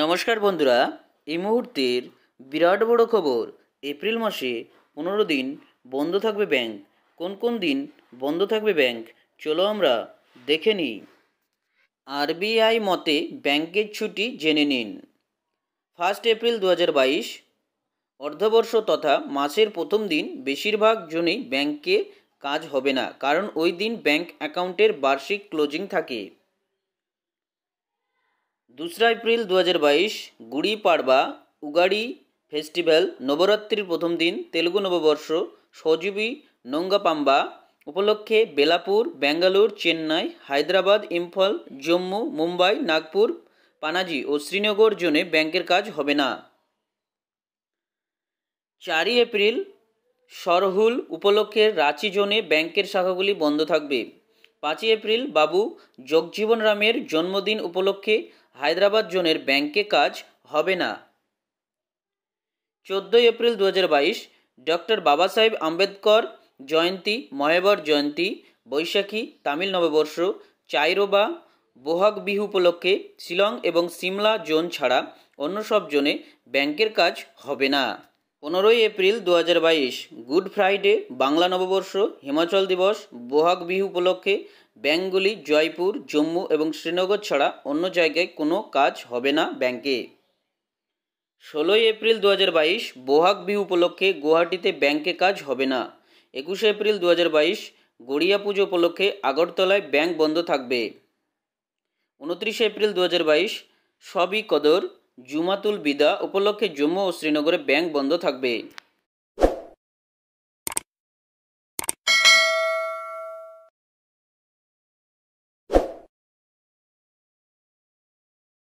নমস্কার বন্ধুরা এই মুহূর্তের বিরাট বড় খবর এপ্রিল মাসে পনেরো দিন বন্ধ থাকবে ব্যাংক কোন কোন দিন বন্ধ থাকবে ব্যাংক চলো আমরা দেখে নিই আরবিআই মতে ব্যাংকের ছুটি জেনে নিন ফার্স্ট এপ্রিল দু হাজার বাইশ অর্ধবর্ষ তথা মাসের প্রথম দিন বেশিরভাগ জনেই ব্যাংকে কাজ হবে না কারণ ওই দিন ব্যাংক অ্যাকাউন্টের বার্ষিক ক্লোজিং থাকে দোসরা এপ্রিল দু হাজার বাইশ গুড়ি পাড়বা উগাড়ি ফেস্টিভ্যাল নবরাত্রির প্রথম দিন তেলুগু নববর্ষ সজীবী নোঙ্গাপাম্বা উপলক্ষে বেলাপুর ব্যাঙ্গালোর চেন্নাই হায়দ্রাবাদ ইম্ফল জম্মু মুম্বাই নাগপুর পানাজি ও শ্রীনগর জোনে ব্যাংকের কাজ হবে না চারই এপ্রিল সরহুল উপলক্ষে রাঁচি জোনে ব্যাংকের শাখাগুলি বন্ধ থাকবে পাঁচই এপ্রিল বাবু জগজীবন রামের জন্মদিন উপলক্ষে হায়দ্রাবাদ জোনের ব্যাংকে কাজ হবে না চোদ্দোই এপ্রিল দু হাজার বাইশ ডক্টর বাবাসাহেব আম্বেদকর জয়ন্তী মহেবর জয়ন্তী বৈশাখী তামিল নববর্ষ চাইরোবা বোহাগ বিহু উপলক্ষে শিলং এবং সিমলা জোন ছাড়া অন্য সব জোনে ব্যাংকের কাজ হবে না পনেরোই এপ্রিল দু হাজার বাইশ গুড ফ্রাইডে বাংলা নববর্ষ হিমাচল দিবস বোহাগ বিহু উপলক্ষে ব্যাঙ্কগুলি জয়পুর জম্মু এবং শ্রীনগর ছাড়া অন্য জায়গায় কোনো কাজ হবে না ব্যাংকে ষোলোই এপ্রিল দু হাজার বাইশ বোহাগ বিহু উপলক্ষে গুয়াহাটিতে ব্যাংকে কাজ হবে না একুশে এপ্রিল দু হাজার বাইশ গড়িয়া পুজো উপলক্ষে আগরতলায় ব্যাংক বন্ধ থাকবে উনত্রিশে এপ্রিল দু হাজার বাইশ সবই কদর জুমাতুল বিদা উপলক্ষে জম্মু ও শ্রীনগরে ব্যাংক বন্ধ থাকবে